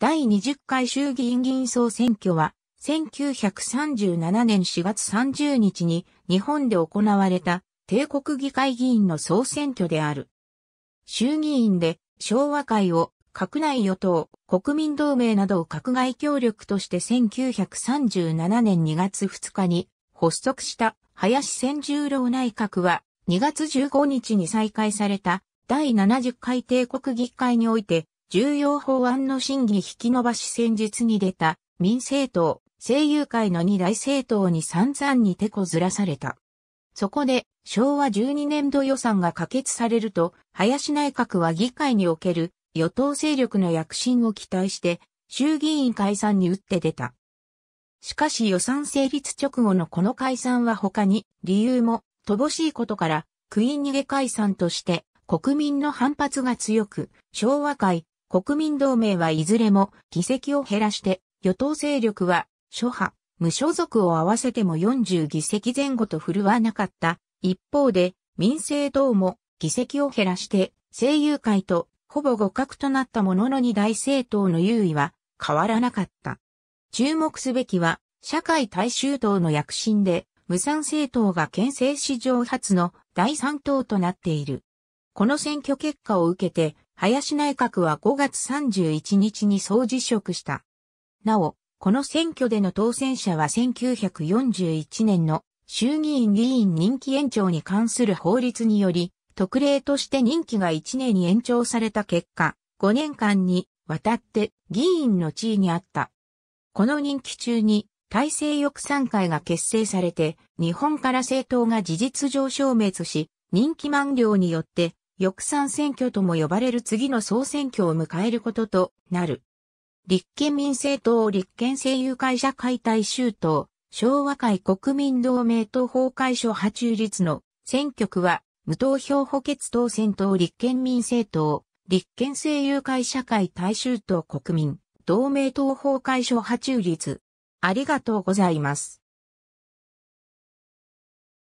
第20回衆議院議員総選挙は、1937年4月30日に日本で行われた帝国議会議員の総選挙である。衆議院で昭和会を閣内与党、国民同盟などを閣外協力として1937年2月2日に発足した林千十郎内閣は2月15日に再開された第70回帝国議会において重要法案の審議引き延ばし戦術に出た民政党、声優会の二大政党に散々に手こずらされた。そこで昭和12年度予算が可決されると、林内閣は議会における与党勢力の躍進を期待して衆議院解散に打って出た。しかし予算成立直後のこの解散は他に理由も乏しいことから食い逃げ解散として国民の反発が強く、昭和会、国民同盟はいずれも議席を減らして、与党勢力は、諸派、無所属を合わせても40議席前後と振るわなかった。一方で、民政党も議席を減らして、政友会とほぼ互角となったものの二大政党の優位は変わらなかった。注目すべきは、社会大衆党の躍進で、無産政党が県政史上初の第三党となっている。この選挙結果を受けて、林内閣は5月31日に総辞職した。なお、この選挙での当選者は1941年の衆議院議員任期延長に関する法律により、特例として任期が1年に延長された結果、5年間にわたって議員の地位にあった。この任期中に体制翼参会が結成されて、日本から政党が事実上消滅し、任期満了によって翼賛選挙とも呼ばれる次の総選挙を迎えることとなる。立憲民政党立憲政友会社会大衆党、昭和会国民同盟党法会所派中立の選挙区は、無投票補欠当選党立憲民政党、立憲政友会社会大衆党国民、同盟党法会所派中立。ありがとうございます。